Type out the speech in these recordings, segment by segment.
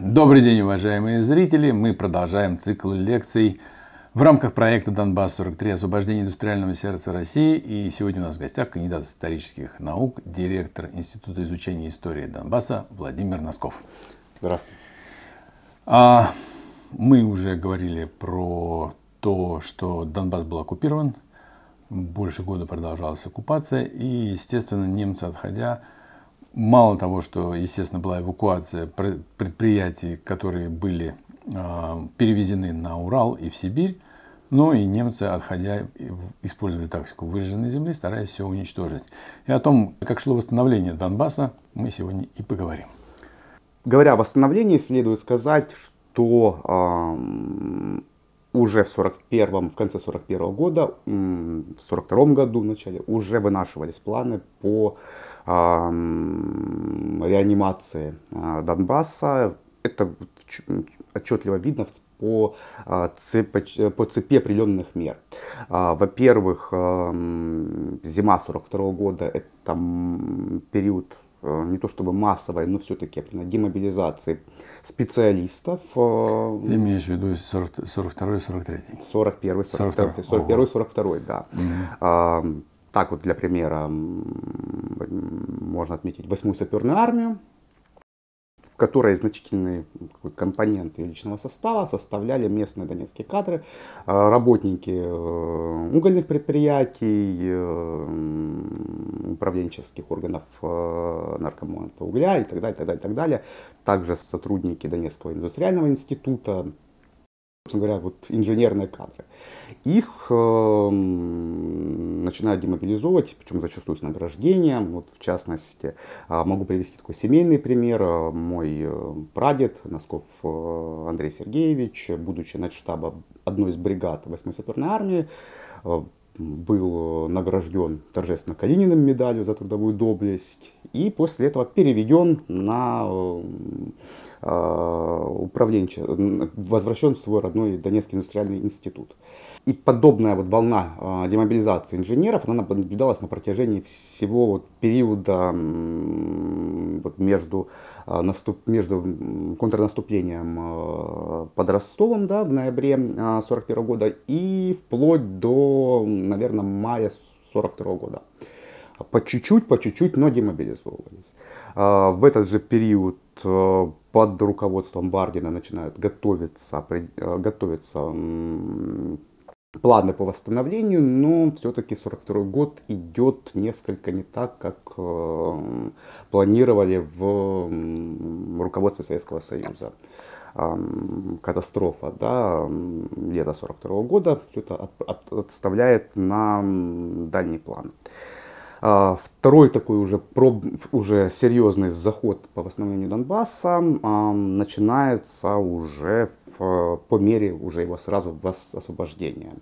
Добрый день, уважаемые зрители! Мы продолжаем цикл лекций в рамках проекта «Донбасс-43. Освобождение индустриального сердца России». И сегодня у нас в гостях кандидат исторических наук, директор Института изучения истории Донбасса Владимир Носков. Здравствуйте. А, мы уже говорили про то, что Донбасс был оккупирован, больше года продолжалась оккупация, и, естественно, немцы, отходя, мало того, что, естественно, была эвакуация предприятий, которые были э, перевезены на Урал и в Сибирь, ну и немцы, отходя, использовали тактику выжженной земли, стараясь все уничтожить. И о том, как шло восстановление Донбасса, мы сегодня и поговорим. Говоря о восстановлении, следует сказать, что э, уже в 41 в конце 41 -го года, в 42 году в начале, уже вынашивались планы по э, реанимации э, Донбасса. Это отчетливо видно в по, а, э, по цепи определенных мер. А, во-первых, эм, зима 42 года – это период э, не то чтобы массовой, но все-таки демобилизации специалистов. Э, Ты имеешь в виду 42 43 41 42 41 42 да. Угу. А, так вот, для примера, можно отметить 8-ю саперную армию, которой значительные ну, компоненты личного состава составляли местные донецкие кадры, а, работники э, угольных предприятий, э, управленческих органов э, наркомонта угля и так далее, и так далее, и так далее. Также сотрудники Донецкого индустриального института, собственно говоря, вот инженерные кадры. Их э, начинают демобилизовывать, причем зачастую с награждением. Вот в частности, э, могу привести такой семейный пример. Э, мой э, прадед Носков Андрей Сергеевич, будучи штаба одной из бригад 8-й саперной армии, был награжден торжественно Калининым медалью за трудовую доблесть и после этого переведен на э, Э, управленче... возвращен в свой родной Донецкий индустриальный институт. И подобная вот волна э, демобилизации инженеров, она наблюдалась на протяжении всего вот периода вот между, э, наступ, между контрнаступлением под Ростовом да, в ноябре 1941 года и вплоть до, наверное, мая 1942 года. По чуть-чуть, по чуть-чуть, но демобилизовывались. В этот же период под руководством Бардина начинают готовиться, э, готовиться планы по восстановлению, но все-таки 42 год идет несколько не так, как э, планировали в э, руководстве Советского Союза. Э, катастрофа да, лета 42 года все это от, от, отставляет на дальний план. А, второй такой уже, проб, уже серьезный заход по восстановлению Донбасса начинается уже в, по мере уже его сразу освобождения.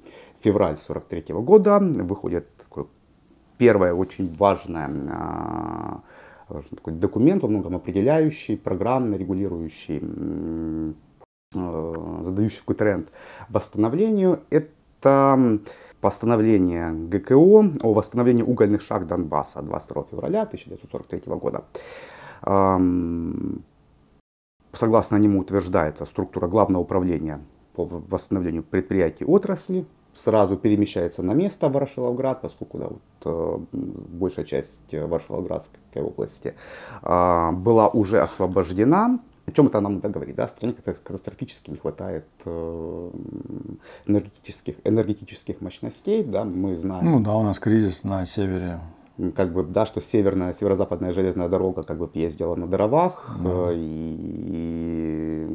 Февраль 43 -го года выходит такое первое очень важное а, такой документ, во многом определяющий, программно регулирующий, э, задающий такой тренд восстановлению. Это постановление ГКО о восстановлении угольных шахт Донбасса 22 февраля 1943 года. Согласно нему утверждается структура главного управления по восстановлению предприятий отрасли, сразу перемещается на место Ворошиловград, поскольку да, вот, э, большая часть Ворошиловградской области а, была уже освобождена. О чем это нам надо говорит, Да? Стране катастрофически не хватает э, энергетических, энергетических мощностей. Да? Мы знаем. Ну да, у нас кризис на севере как бы, да, что северная, северо-западная железная дорога как бы ездила на дровах, mm-hmm. и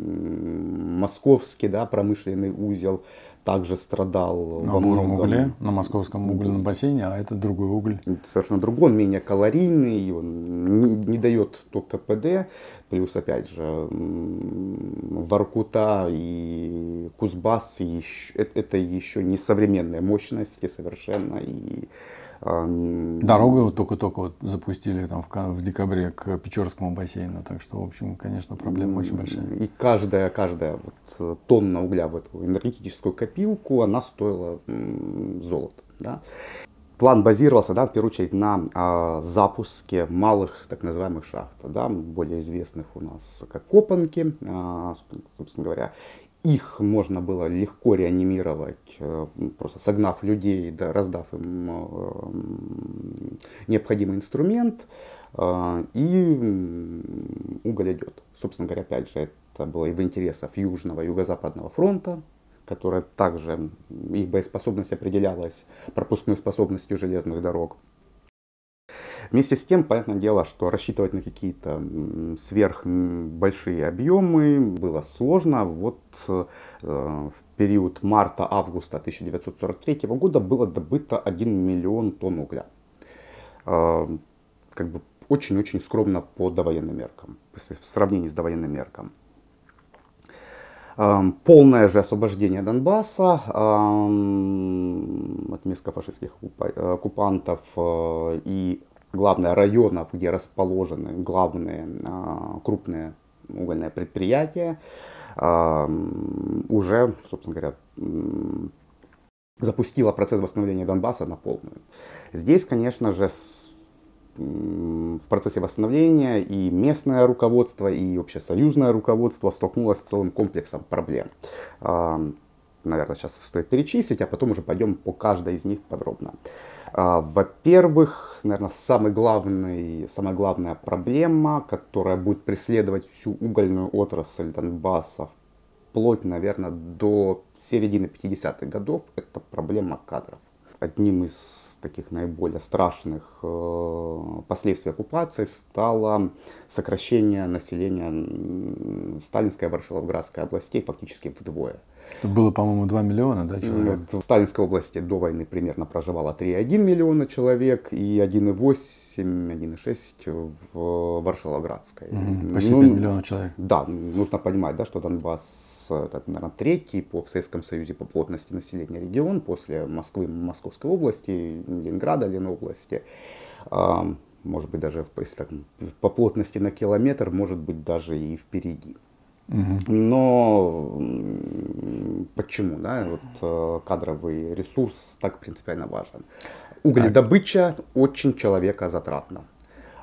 московский, да, промышленный узел, также страдал. На буром угле, на московском угольном бассейне, а это другой уголь. совершенно другой, он менее калорийный, он не, не дает то КПД. Плюс, опять же, Воркута и Кузбасс, и еще, э, это еще не современные мощности совершенно. И Дорогу вот только-только вот запустили там в, в декабре к Печорскому бассейну, так что, в общем, конечно, проблема очень большая. И каждая, каждая вот э, тонна угля в эту энергетическую копилку, она стоила золото. Да? План базировался, да, в первую очередь, на а, запуске малых так называемых шахт, да, более известных у нас как Копанки, а, собственно говоря, их можно было легко реанимировать, э, ну, просто согнав людей, да, раздав им э, необходимый инструмент, э, и уголь идет. Собственно говоря, опять же, это было и в интересах Южного и Юго-Западного фронта, которая также, их боеспособность определялась пропускной способностью железных дорог. Вместе с тем, понятное дело, что рассчитывать на какие-то сверхбольшие объемы было сложно. Вот э, в период марта-августа 1943 года было добыто 1 миллион тонн угля. Э, как бы очень-очень скромно по довоенным меркам, в сравнении с довоенным меркам. Э, полное же освобождение Донбасса от низкофашистских оккупантов и главное, районов, где расположены главные а, крупные угольные предприятия, а, уже, собственно говоря, запустила процесс восстановления Донбасса на полную. Здесь, конечно же, в процессе восстановления и местное руководство, и общесоюзное руководство столкнулось с целым комплексом проблем. А, наверное, сейчас стоит перечислить, а потом уже пойдем по каждой из них подробно. А, во-первых, наверное, самый главный, самая главная проблема, которая будет преследовать всю угольную отрасль Донбасса вплоть, наверное, до середины 50-х годов, это проблема кадров одним из таких наиболее страшных э, последствий оккупации стало сокращение населения Сталинской и Ворошиловградской областей фактически вдвое. Было, по-моему, 2 миллиона, да, человек? Нет. Ну, в Сталинской области до войны примерно проживало 3,1 миллиона человек и 1,8-1,6 в Варшавоградской. Угу, почти ну, 5 миллионов человек. Да, нужно понимать, да, что Донбасс, это, наверное, третий по, в Советском Союзе по плотности населения регион после Москвы, Московской области, Ленинграда, Ленобласти а, может быть даже если так, по плотности на километр, может быть даже и впереди. Угу. Но почему, да, вот э, кадровый ресурс так принципиально важен. Угледобыча очень человека затратна.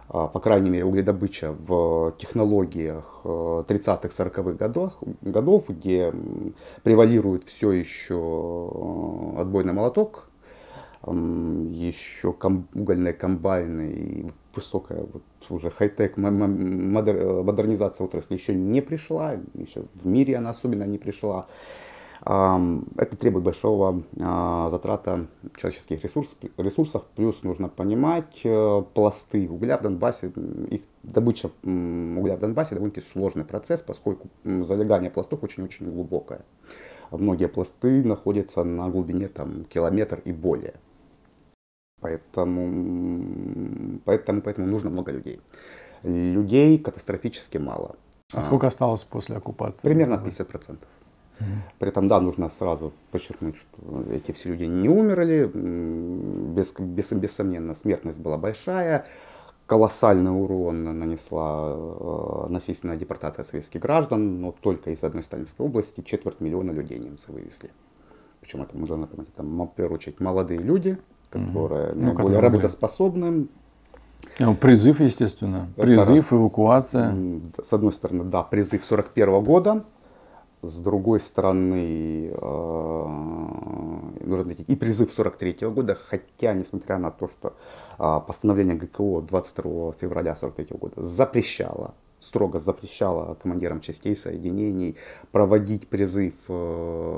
По крайней мере, угледобыча в технологиях 30-40-х э, годов, годов, где превалирует все еще э, отбойный молоток, еще ком, угольные комбайны и высокая вот уже хай-тек модернизация отрасли еще не пришла, еще в мире она особенно не пришла. Это требует большого а, затрата человеческих ресурс, ресурсов, плюс нужно понимать э, пласты угля в Донбассе, их добыча угля в Донбассе довольно-таки сложный процесс, поскольку залегание пластов очень-очень глубокое. Многие пласты находятся на глубине там, километр и более. Поэтому, поэтому, поэтому нужно много людей. Людей катастрофически мало. А сколько осталось после оккупации? Примерно 50%. При этом, да, нужно сразу подчеркнуть, что эти все люди не умерли, без, без, бессомненно, смертность была большая, колоссальный урон нанесла э, насильственная депортация советских граждан, но только из одной Сталинской области четверть миллиона людей немцы вывезли. Причем это, мы должны понимать, это, в первую очередь, молодые люди, которое ну, наиболее работоспособным. Ну, призыв, естественно. Призыв, Это, эвакуация. С одной стороны, да, призыв 41 года. С другой стороны, э, нужно найти и призыв 43 года, хотя, несмотря на то, что а, постановление ГКО 22 февраля 43 года запрещало строго запрещала командирам частей соединений проводить призыв э,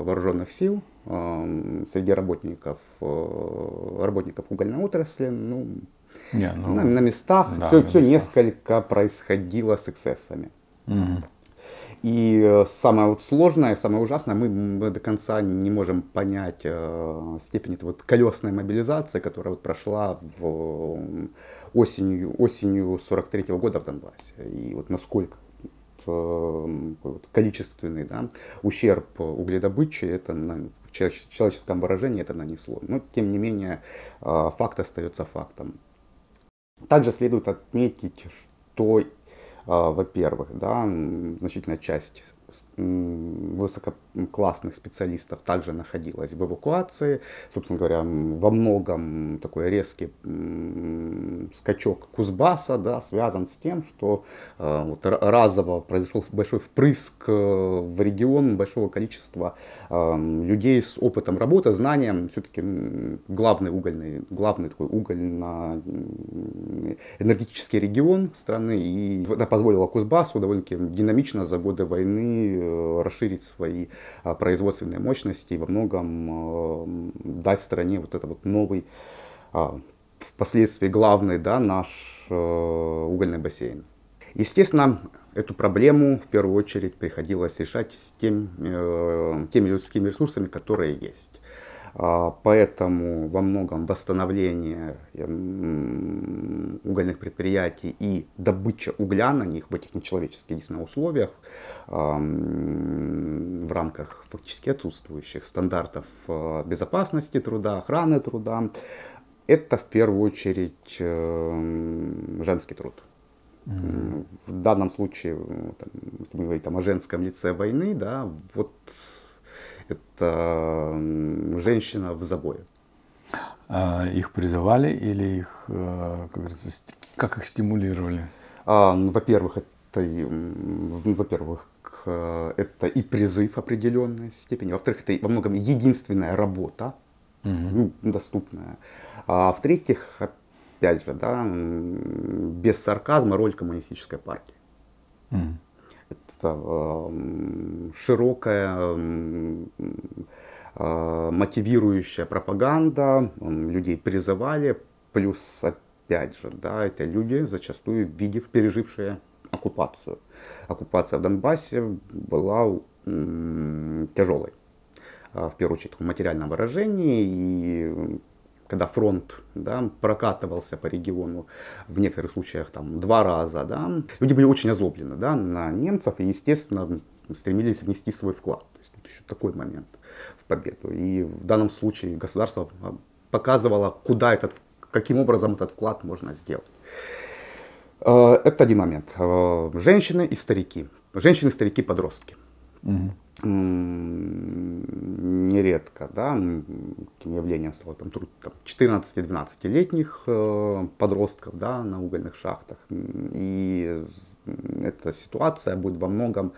вооруженных сил эм, среди работников, э, работников угольной отрасли. Ну, Не, ну, на, на местах да, все, на все местах. несколько происходило с эксцессами. Угу. И э, самое вот сложное, самое ужасное, мы, мы до конца не можем понять э, степень вот колесной мобилизации, которая вот прошла в, э, осенью, осенью 43 -го года в Донбассе. И вот насколько э, количественный да, ущерб угледобычи, это в человеческом выражении это нанесло. Но тем не менее факт остается фактом. Также следует отметить, что а, во-первых, да, значительная часть высококлассных специалистов также находилась в эвакуации. Собственно говоря, во многом такой резкий скачок Кузбасса да, связан с тем, что э, вот, разово произошел большой впрыск э, в регион большого количества э, людей с опытом работы, знанием. Все-таки главный угольный, главный такой угольно-энергетический регион страны. И это позволило Кузбассу довольно-таки динамично за годы войны Э, расширить свои а, производственные мощности и во многом э, дать стране вот этот вот новый, а, впоследствии главный да, наш э, угольный бассейн. Естественно, эту проблему в первую очередь приходилось решать с тем, теми людскими ресурсами, которые есть. А, поэтому во многом восстановление эм, угольных предприятий и добыча угля на них в этих нечеловеческих условиях в рамках фактически отсутствующих стандартов э, безопасности труда, охраны труда, это в первую очередь эм, женский труд. Mm-hmm. В данном случае, э, если мы говорим о женском лице войны, да, вот это женщина в забое. А их призывали или их, э, как говорится, как их стимулировали? А, во-первых, это, во-первых, э, это и призыв определенной степени, во-вторых, это во многом единственная работа, угу. доступная. А в-третьих, опять же, да, без сарказма роль коммунистической партии. Угу это эм, широкая эм, э, мотивирующая пропаганда, людей призывали, плюс опять же, да, это люди зачастую, видев, пережившие оккупацию. Оккупация в Донбассе была тяжелой, э, в первую очередь в материальном выражении, и когда фронт да, прокатывался по региону в некоторых случаях там два раза, да, люди были очень озлоблены да, на немцев и, естественно, стремились внести свой вклад. То есть, тут еще такой момент в победу. И в данном случае государство показывало, куда этот, каким образом этот вклад можно сделать. Э, это один момент. Э, женщины и старики. Женщины, старики, подростки. Угу. Нередко, да, таким явлением стало там труд 14-12-летних э, подростков, да, на угольных шахтах. И эта ситуация будет во многом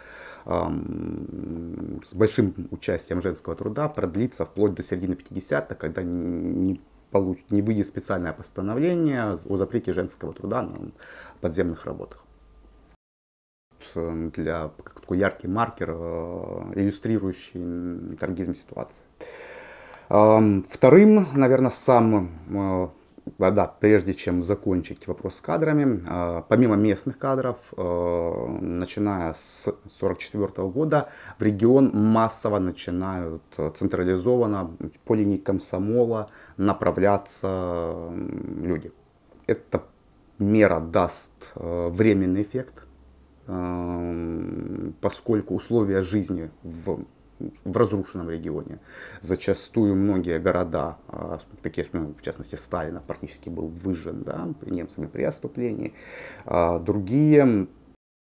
с большим участием женского труда продлиться вплоть до середины 50-х, когда не получ... не выйдет специальное постановление о запрете женского труда на подземных работах. Эм, для как такой яркий маркер, э, иллюстрирующий трагизм ситуации. Эм, вторым, наверное, самым э, а, да, прежде чем закончить вопрос с кадрами, э, помимо местных кадров, начиная с 1944 года, в регион массово начинают централизованно по линии комсомола направляться люди. Эта мера даст временный эффект, Эм, поскольку условия жизни в в разрушенном регионе. Зачастую многие города, а, такие, ну, в частности Сталина, практически был выжжен да, немцами при отступлении. А, другие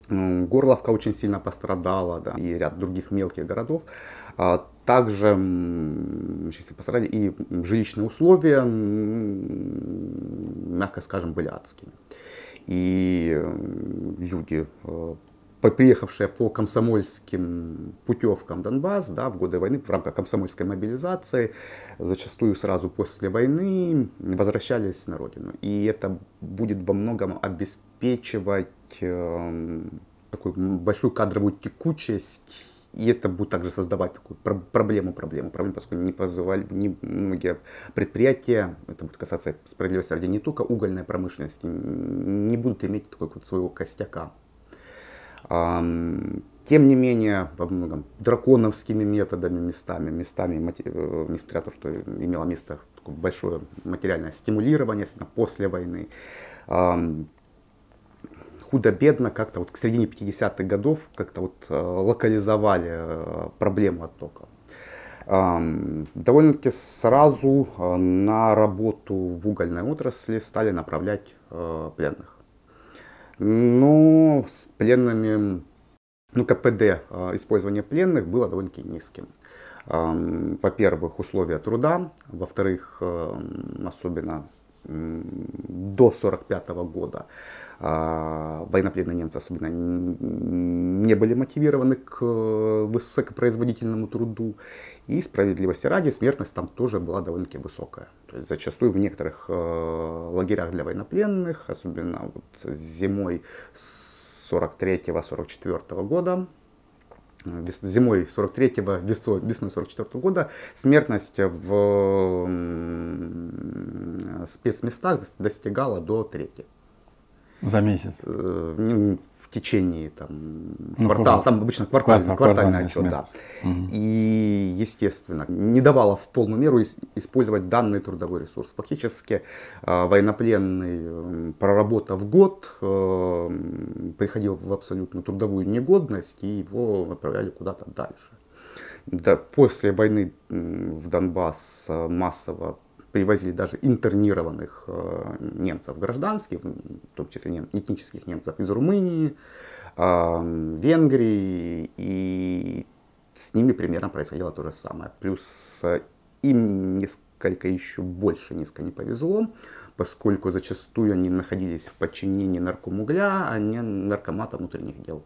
Горловка очень сильно пострадала, да, и ряд других мелких городов. А, также если пострадали и жилищные условия, мягко скажем, были адскими и люди, э, э, приехавшие по комсомольским путевкам в Донбасс да, в годы войны в рамках комсомольской мобилизации, зачастую сразу после войны возвращались на родину. И это будет во многом обеспечивать эм, такую большую кадровую текучесть и это будет также создавать такую проблему, проблему, проблему, поскольку не позвали не многие предприятия, это будет касаться справедливости ради не только угольной промышленности, не будут иметь такой вот своего костяка. Тем не менее, во многом драконовскими методами местами, местами, э, несмотря на то, что имело место большое материальное стимулирование после войны, худо-бедно как-то вот к середине 50-х годов как-то вот э, локализовали э, проблему оттока. Довольно-таки сразу э, на работу в угольной отрасли стали направлять пленных. Но ну, с пленными, ну КПД использования пленных было довольно-таки низким во-первых, условия труда, во-вторых, эм, особенно до 1945 года а, военнопленные немцы особенно не были мотивированы к э, высокопроизводительному труду. И справедливости ради смертность там тоже была довольно-таки высокая. То есть зачастую в некоторых э, лагерях для военнопленных, особенно вот зимой 43-44 года, зимой 43-го, весной 44 -го года смертность в спецместах достигала до трети. За месяц? Э, в течение там, ну, квартала, там обычно квартал квартальный, квартальный отчет, да. угу. и, естественно, не давала в полную меру использовать данный трудовой ресурс. Фактически а, военнопленный, проработав год, э, приходил в абсолютную трудовую негодность, и его отправляли куда-то дальше. Да, после войны в Донбасс э, массово привозили даже интернированных э, немцев гражданских, в том числе нем, этнических немцев из Румынии, э, Венгрии, и с ними примерно происходило то же самое. Плюс э, им несколько еще больше низко не повезло, поскольку зачастую они находились в подчинении наркомугля, а не наркомата внутренних дел.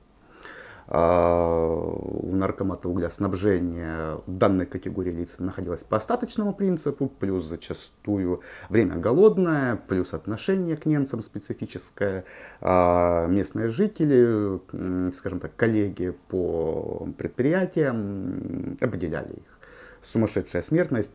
А, у наркомата угля углеснабжения данной категории лиц находилась по остаточному принципу, плюс зачастую время голодное, плюс отношение к немцам специфическое, а, местные жители, скажем так, коллеги по предприятиям определяли их. Сумасшедшая смертность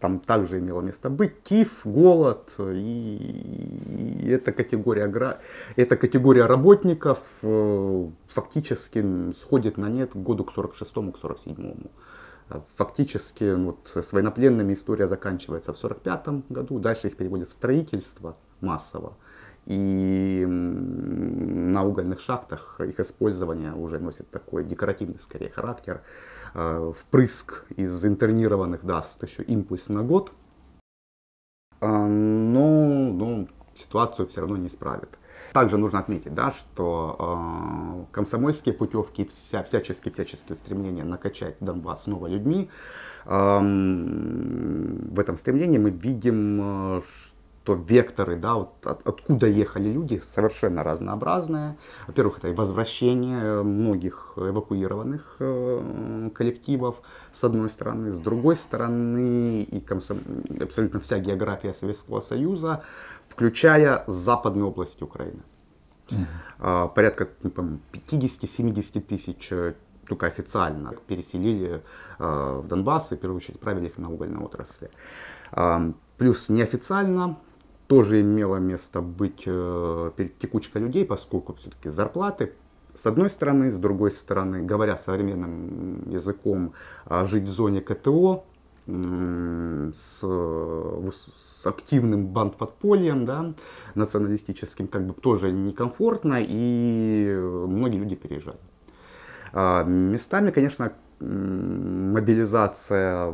там также имело место быть. Тиф, голод, и, и эта, категория, гра... эта категория работников э, фактически сходит на нет к году к 46-му, к 47-му. Фактически ну вот, с военнопленными история заканчивается в 45-м году, дальше их переводят в строительство массово. И на угольных шахтах их использование уже носит такой декоративный скорее характер. Э, впрыск из интернированных даст еще импульс на год, но, а, но ну, ну, ситуацию все равно не исправит. Также нужно отметить, да, что э, комсомольские путевки, вся, всяческие, всяческие стремления накачать Донбасс снова людьми, э, в этом стремлении мы видим, что а, то векторы, да, вот от, откуда ехали люди, совершенно разнообразные. Во-первых, это и возвращение э, многих эвакуированных э, коллективов, с одной стороны, с другой стороны, и комсом... абсолютно вся география Советского Союза, включая западные области Украины. Mm-hmm. А, порядка, не помню, 50-70 тысяч э, только официально переселили э, в Донбасс и, в первую очередь, правили их на угольной отрасли. Э, плюс неофициально тоже имело место быть э, текучка людей, поскольку все-таки зарплаты с одной стороны, с другой стороны, говоря современным языком, а, жить в зоне КТО с, э, с активным бандподпольем, да, националистическим, как бы тоже некомфортно, и многие люди переезжали. А, местами, конечно, мобилизация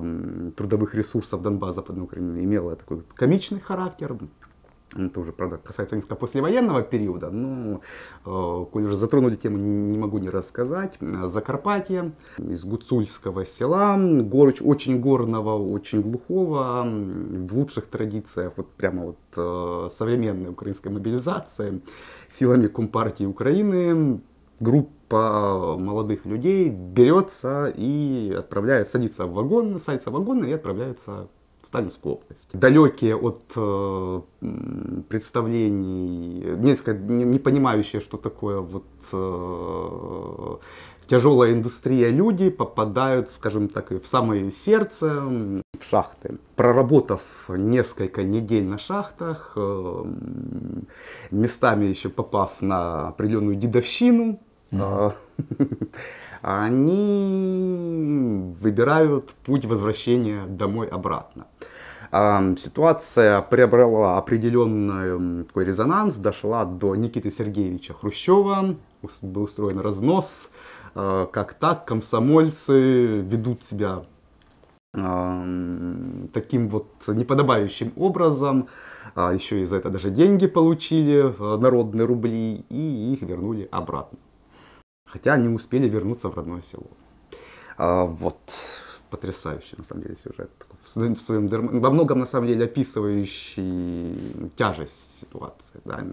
трудовых ресурсов Донбасса под Украины имела такой комичный характер, это уже, правда, касается несколько послевоенного периода, но, э, коль уже затронули тему, не могу не рассказать. Закарпатье, из гуцульского села, горыч очень горного, очень глухого, в лучших традициях, вот прямо вот э, современной украинской мобилизации, силами Компартии Украины, группа молодых людей берется и отправляется, садится в вагон, садится в вагон и отправляется Сталинскую область. Далекие от э, представлений, несколько не, не понимающие, что такое вот э, тяжелая индустрия люди попадают, скажем так, в самое сердце в шахты. Проработав несколько недель на шахтах, э, местами еще попав на определенную дедовщину, mm-hmm. А они выбирают путь возвращения домой обратно. А, ситуация приобрела определенный такой резонанс, дошла до Никиты Сергеевича Хрущева, был устроен разнос, а, как так комсомольцы ведут себя таким вот неподобающим образом. Еще и за это даже деньги получили, народные рубли, и их вернули обратно. Хотя они успели вернуться в родное село. А, вот, потрясающий, на самом деле, сюжет. В своем, во многом, на самом деле, описывающий тяжесть ситуации. Да?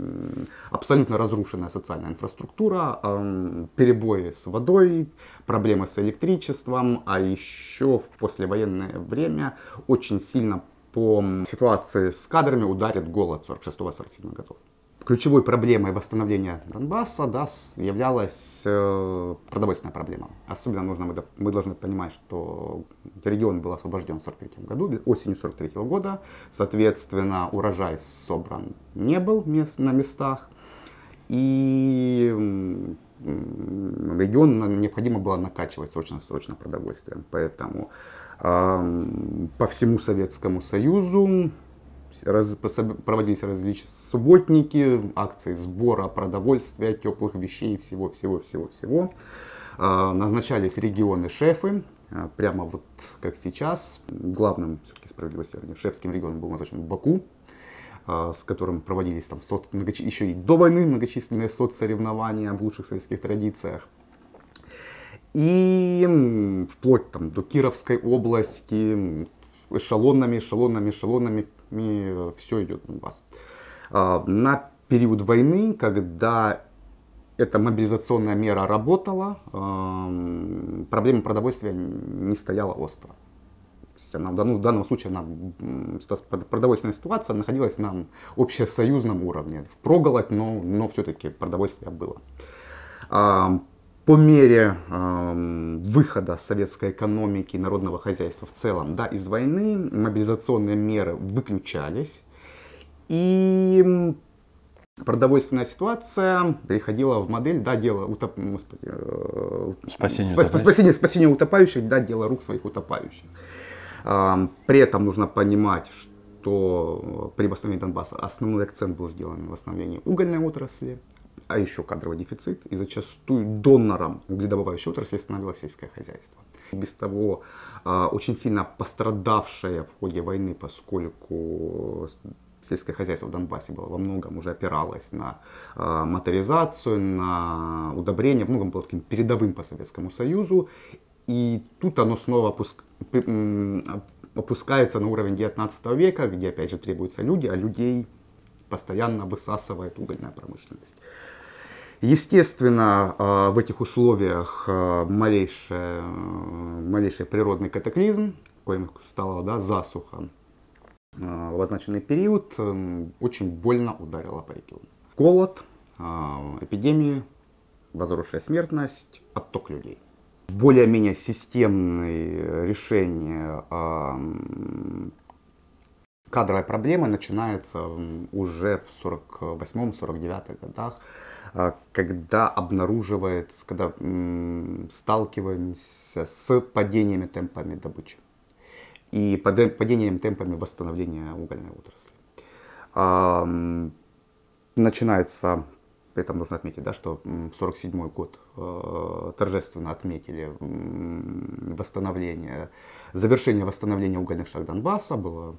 Абсолютно разрушенная социальная инфраструктура, эм, перебои с водой, проблемы с электричеством, а еще в послевоенное время очень сильно по ситуации с кадрами ударит голод 46-47 годов ключевой проблемой восстановления Донбасса да, являлась э, продовольственная проблема. Особенно нужно, мы, мы должны понимать, что регион был освобожден в 1943 году, осенью 1943 года, соответственно, урожай собран не был мест, на местах, и регион э, необходимо было накачивать срочно-срочно продовольствием. Поэтому э, по всему Советскому Союзу раз, проводились различные субботники, акции сбора продовольствия, теплых вещей, всего-всего-всего-всего. А, назначались регионы-шефы, а, прямо вот как сейчас. Главным, все-таки справедливости ради, шефским регионом был назначен Баку, а, с которым проводились там сот, многочи, еще и до войны многочисленные соцсоревнования в лучших советских традициях. И вплоть там, до Кировской области, эшелонами, эшелонами, эшелонами и э, все идет на вас. А, на период войны, когда эта мобилизационная мера работала, проблема продовольствия не стояла остро. То есть она, ну, в данном случае она, продовольственная ситуация находилась на общесоюзном уровне. Впроголодь, но, но все-таки продовольствие было по мере э, выхода советской экономики и народного хозяйства в целом да, из войны мобилизационные меры выключались, и продовольственная ситуация переходила в модель, да, дело утоп... Э, спасение, спасение, спасение утопающих, да, дело рук своих утопающих. Э, при этом нужно понимать, что при восстановлении Донбасса основной акцент был сделан на восстановлении угольной отрасли, а еще кадровый дефицит, и зачастую донором угледобывающей отрасли становилось сельское хозяйство. И без того а, очень сильно пострадавшее в ходе войны, поскольку сельское хозяйство в Донбассе было во многом уже опиралось на э, моторизацию, на удобрения, в многом было таким передовым по Советскому Союзу. И тут оно снова опуск... опускается на уровень 19 века, где опять же требуются люди, а людей постоянно высасывает угольная промышленность. Естественно, а, в этих условиях а, малейший, малейший природный катаклизм, коим стала да, засуха, а, в означенный период эм, очень больно ударила по региону. Голод, эпидемии, возросшая смертность, отток людей. Более-менее системные решения кадровая проблема начинается уже в 48-49 годах, э, когда обнаруживается, когда сталкиваемся с падениями темпами добычи и падением темпами восстановления угольной отрасли. Начинается при этом нужно отметить, да, что 1947 год э, торжественно отметили восстановление, завершение восстановления угольных шахт Донбасса, была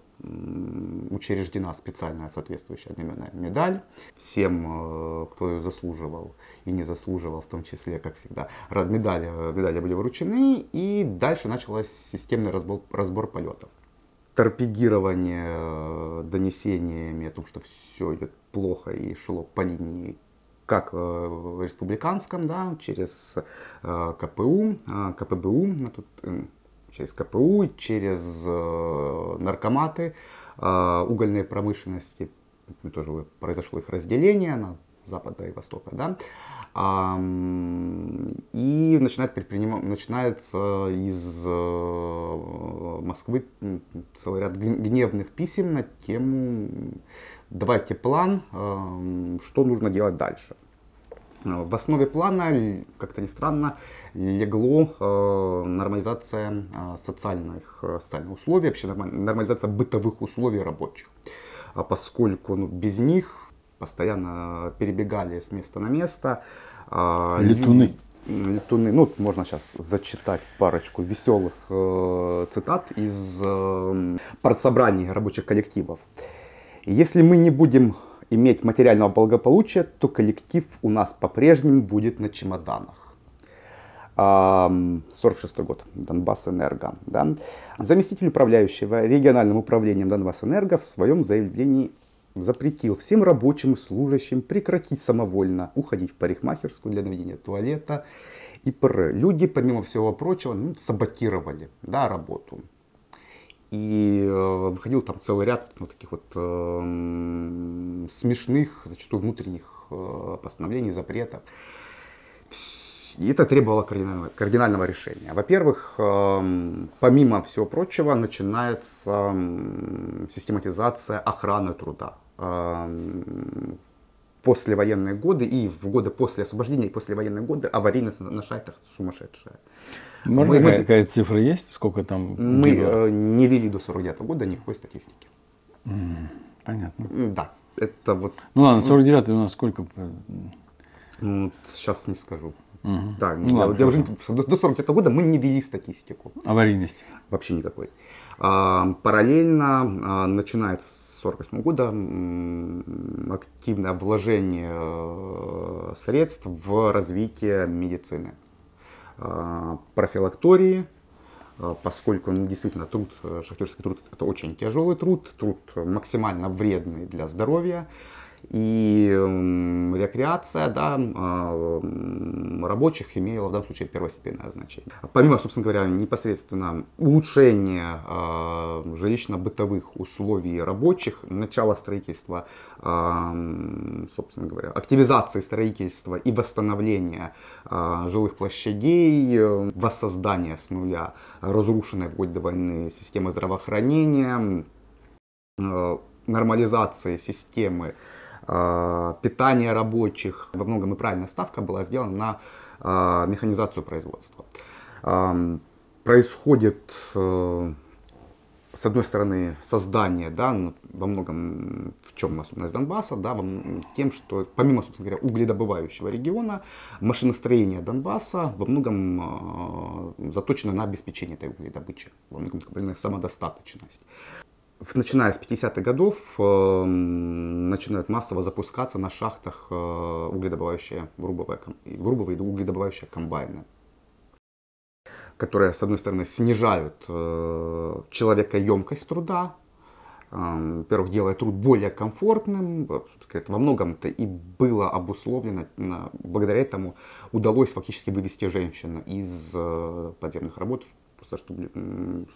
учреждена специальная соответствующая одноименная медаль. Всем, э, кто ее заслуживал и не заслуживал, в том числе, как всегда, медали, медали были вручены, и дальше началась системный разбор, разбор полетов торпедирование э, донесениями о том, что все идет плохо и шло по линии как э, в республиканском, да, через э, КПУ, а, КПБУ, ну, тут, э, через КПУ, через наркоматы, угольной промышленности, ну, тоже произошло их разделение на Запада и Востока, да, и начинает предпринимать, начинается из Москвы целый ряд гневных писем на тему давайте план, эм, что нужно делать дальше. Э, в основе плана, как-то не странно, легло э, нормализация э, социальных, социальных условий, вообще нормализация бытовых условий рабочих. А поскольку ну, без них постоянно перебегали с места на место. А, летуны. Летуны. Ну, можно сейчас зачитать парочку веселых э, цитат из э, партсобраний рабочих коллективов. Если мы не будем иметь материального благополучия, то коллектив у нас по-прежнему будет на чемоданах. 46 год, Донбасс Энерго. Да? Заместитель управляющего региональным управлением Донбасс Энерго в своем заявлении запретил всем рабочим и служащим прекратить самовольно уходить в парикмахерскую для наведения туалета и пр. Люди, помимо всего прочего, ну, саботировали да, работу. И э, выходил там целый ряд вот таких вот э, смешных, зачастую внутренних э, постановлений, запретов. И это требовало кардинального, кардинального решения. Во-первых, э, помимо всего прочего, начинается э, систематизация охраны труда. Э, послевоенные годы и в годы после освобождения и послевоенные годы аварийность на сайтах сумасшедшая. Может, мы, какая, мы... какая цифра есть? Сколько там? Мы э, не вели до 49 -го года никакой статистики. Mm, понятно. Да, это вот... Ну ладно, 49 у нас сколько? Сейчас ну, не скажу. Угу. Да, ну, ладно, я уже до, до 49 года мы не вели статистику. Аварийности? Вообще никакой. А, параллельно, а, начиная с 48 года, активное вложение э, средств в развитие медицины. Э, профилактории, э, поскольку ну, действительно труд, э, шахтерский труд это очень тяжелый труд, труд максимально вредный для здоровья. И рекреация да, а, рабочих имела в данном случае первостепенное значение. Помимо, собственно говоря, непосредственно улучшения а, жилищно-бытовых условий рабочих, начала строительства, а, собственно говоря, активизации строительства и восстановления жилых площадей, воссоздания с нуля разрушенной вплоть до войны системы здравоохранения, нормализации системы Э, питание рабочих. Во многом и правильная ставка была сделана на э, механизацию производства. Эм, происходит, э, с одной стороны, создание, да, ну, во многом в чем особенность Донбасса, да, тем, что помимо, собственно говоря, угледобывающего региона, машиностроение Донбасса во многом заточено на обеспечение этой угледобычи, во многом самодостаточность начиная с 50-х годов, э, начинают массово запускаться на шахтах э, угледобывающие, грубовые, грубовые угледобывающие комбайны, которые, с одной стороны, снижают э, человека емкость труда, эм, во-первых, делает труд более комфортным, во многом это и было обусловлено, э, благодаря этому удалось фактически вывести женщин из э, подземных работ в просто чтобы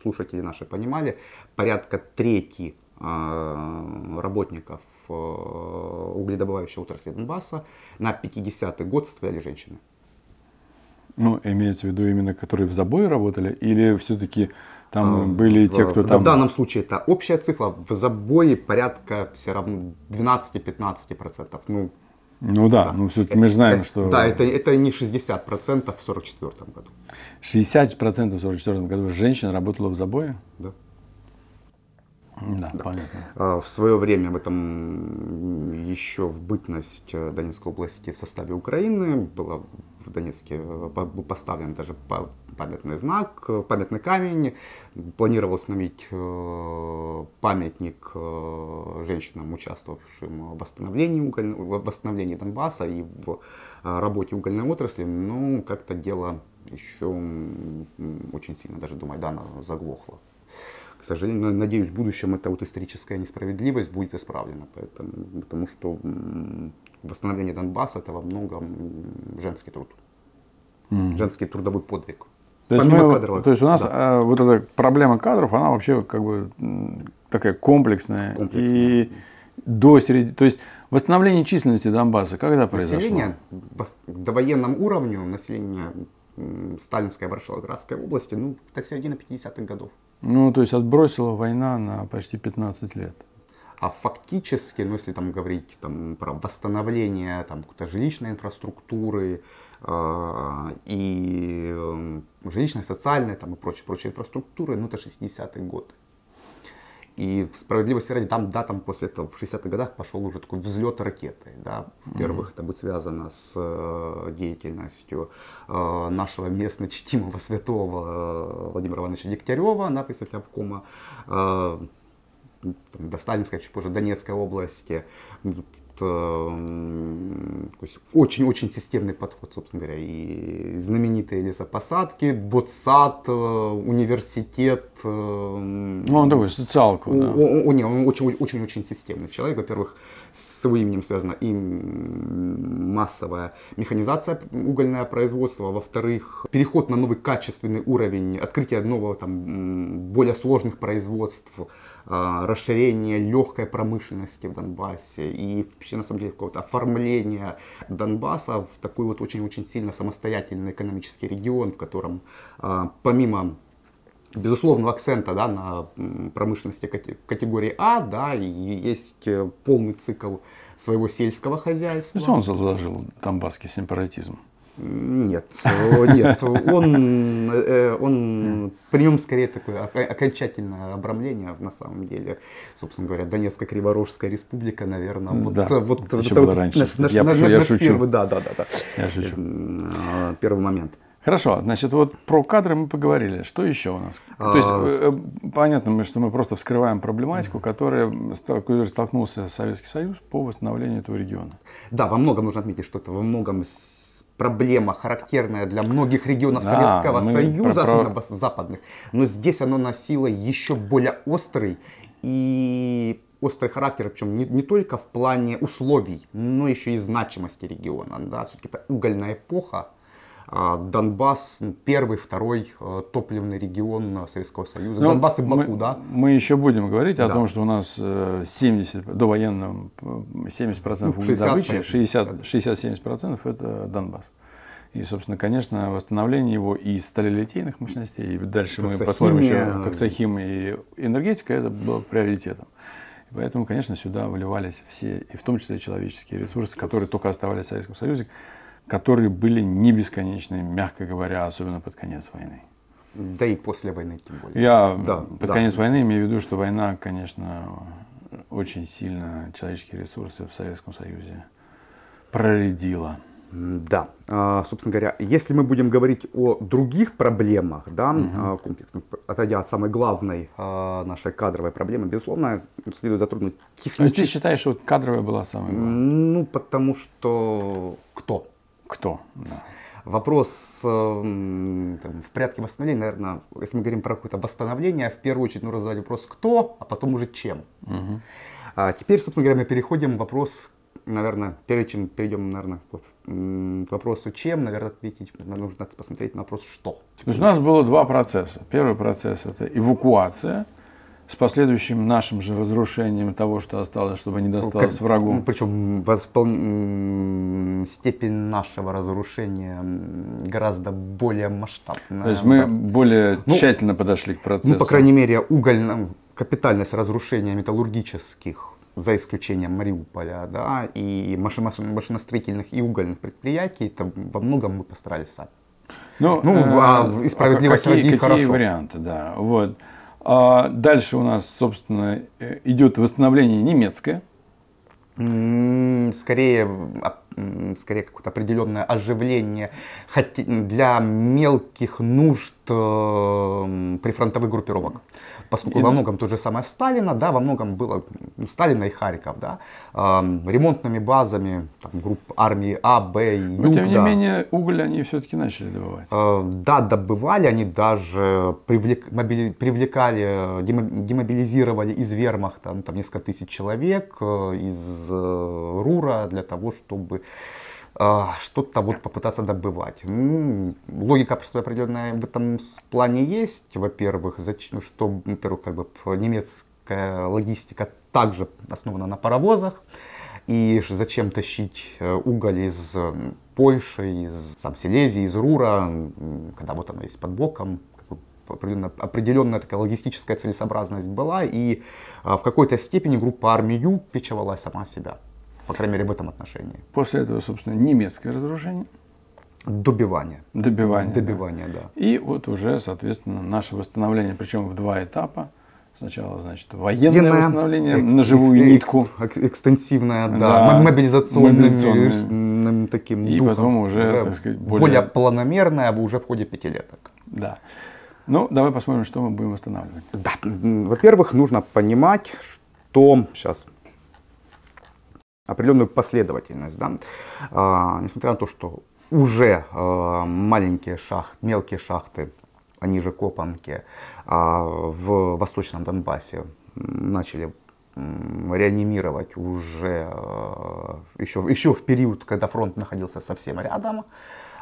слушатели наши понимали, порядка трети а, работников а, угледобывающей отрасли Донбасса на 50-й год составляли женщины. Ну, имеется в виду именно, которые в забое работали, или все-таки там а, были в, те, кто там... В данном случае это общая цифра, в забое порядка все равно 12-15%. Ну, ну да, да. ну все-таки мы же знаем, это, что... Да, это, это не 60% в 44 году. 60% в 44 году женщин работала в забое? Да. Да, да. понятно. А, в свое время, в этом еще в бытность э, Донецкой области в составе Украины была в Донецке э, был поставлен даже памятный знак, э, памятный камень. Планировалось установить э, памятник женщинам, участвовавшим в восстановлении, уголь... восстановлении Донбасса и в работе угольной отрасли, но ну, как-то дело еще очень сильно, даже думаю, да, заглохло к сожалению, надеюсь, в будущем эта вот историческая несправедливость будет исправлена, поэтому, потому что восстановление Донбасса это во многом женский труд. Mm. Женский трудовой подвиг. То есть, мы, то есть у нас да. э, вот эта проблема кадров, она вообще как бы такая комплексная. комплексная. И до среди... То есть восстановление численности Донбасса когда произошло? Население до военном уровню, население Сталинской Варшавоградской области, ну, это середина 50-х годов. Ну, то есть отбросила война на почти 15 лет а фактически, ну если там говорить там, про восстановление там, какой-то жилищной инфраструктуры э, и э, жилищной, социальной там, и прочей, прочей инфраструктуры, ну это 60-е годы. И справедливости ради, там, да, там после этого в 60-х годах пошел уже такой взлет ракеты. Да. Во-первых, mm-hmm. это будет связано с э, деятельностью э, нашего местно чтимого святого э, Владимира Ивановича Дегтярева, на председателя обкома. Э, там, до чуть позже Донецкой области. Эм, очень-очень системный подход, собственно говоря. И знаменитые лесопосадки, ботсад, э, университет. Эм, ну, он такой социалку, да. Он, не, он очень-очень системный человек. Во-первых, с его именем связана и массовая механизация угольное производство, во-вторых, переход на новый качественный уровень, открытие нового, там, более сложных производств, Э, расширение легкой промышленности в Донбассе и вообще на самом деле какого-то оформления Донбасса в такой вот очень-очень сильно самостоятельный экономический регион, в котором э, помимо безусловного акцента да, на промышленности категории А, да, и есть э, полный цикл своего сельского хозяйства. То есть он заложил донбасский сепаратизм. Нет, нет, он, э, он при нем скорее такое окончательное обрамление на самом деле. Собственно говоря, Донецкая Криворожская республика, наверное, вот, да, э, вот, это вот, было вот раньше. Наш, наш, я, наш, я наш шучу. первый, да, да, да, да. Я шучу. Эм, а, первый момент. Хорошо, значит, вот про кадры мы поговорили. Что еще у нас? А... То есть, а, э, понятно, что мы просто вскрываем проблематику, которая столкнулся Советский Союз по восстановлению этого региона. Да, во многом нужно отметить, что это во многом проблема, характерная для многих регионов да, Советского Союза, про... особенно западных, но здесь оно носило еще более острый и острый характер, причем не, не только в плане условий, но еще и значимости региона. Да? Все-таки это угольная эпоха, а, Донбасс первый, второй э, топливный регион э, Советского Союза. Ну, Донбасс и Баку, мы, да? Мы еще будем говорить да. о том, что у нас 70, до военного 70% ну, 60, добычи, 60-70% это Донбасс. И, собственно, конечно, восстановление его и сталилитейных мощностей, и дальше Коксахимия. мы посмотрим еще как сахим и энергетика, это было приоритетом. поэтому, конечно, сюда выливались все, и в том числе человеческие ресурсы, которые только оставались в Советском Союзе которые были не бесконечны, мягко говоря, особенно под конец войны. Да и после войны тем более. Я да, под да. конец войны имею в виду, что война, конечно, очень сильно человеческие ресурсы в Советском Союзе проредила. Да, а, собственно говоря, если мы будем говорить о других проблемах, да, угу. комплексных, отойдя от самой главной а, нашей кадровой проблемы, безусловно, следует затронуть технически. А ты считаешь, что кадровая была самой? главная? Ну, потому что кто? Кто? Вопрос э, там, в порядке восстановления, наверное, если мы говорим про какое-то восстановление, в первую очередь нужно задать вопрос «кто?», а потом уже «чем?». Угу. А теперь, собственно говоря, мы переходим к вопросу, наверное, перед чем перейдем, наверное, к вопросу «чем?», наверное, ответить, нужно посмотреть на вопрос «что?». То есть у нас было два процесса. Первый процесс – это эвакуация – с последующим нашим же разрушением того, что осталось, чтобы не досталось как, врагу. Ну, причем воспол... степень нашего разрушения гораздо более масштабная. То есть мы да. более ну, тщательно подошли к процессу. Ну, по крайней мере, угольная капитальность разрушения металлургических за исключением Мариуполя, да, и машино машиностроительных и угольных предприятий, это во многом мы постарались сами. Ну, ну э, а, а справедливость а какие, ради какие хорошо. варианты, да. Вот. А дальше у нас, собственно, э, идет восстановление немецкое. Скорее а скорее какое-то определенное оживление для мелких нужд э, прифронтовых группировок. Поскольку и во многом да. то же самое Сталина, да, во многом было ну, Сталина и Харьков, да, э, ремонтными базами там, групп армии А, Б, Ю. Но тем не менее уголь они все-таки начали добывать. Э, да, добывали, они даже привлек, мобили, привлекали, э, демобилизировали из вермахта там, ну, там несколько тысяч человек, э, из э, Рура для того, чтобы а, что-то вот попытаться добывать. Ну, логика просто определенная в этом плане есть, во-первых, зачем, ну, что, во-первых, как бы немецкая логистика также основана на паровозах, и зачем тащить э, уголь из э, Польши, из сам Силезии, из Рура, когда вот оно есть под боком, определенная, определенная такая логистическая целесообразность была, и а, в какой-то степени группа армию печевала сама себя по крайней мере, в этом отношении. После этого, собственно, немецкое разрушение. Добивание. Добивание. Добивание, да. да. И вот уже, соответственно, наше восстановление, причем в два этапа. Сначала, значит, военное Генное, восстановление экс, на живую экс, нитку. Экс, экстенсивное, да, да мобилизационным, мобилизационным таким И духом, потом уже, да, так сказать, более... более планомерное, а уже в ходе пятилеток. Да. Ну, давай посмотрим, что мы будем восстанавливать. Да. Во-первых, нужно понимать, что... Сейчас определенную последовательность. Да? А, несмотря на то, что уже а, маленькие шахты, мелкие шахты, они же копанки, а, в Восточном Донбассе начали реанимировать уже еще, а, еще в период, когда фронт находился совсем рядом,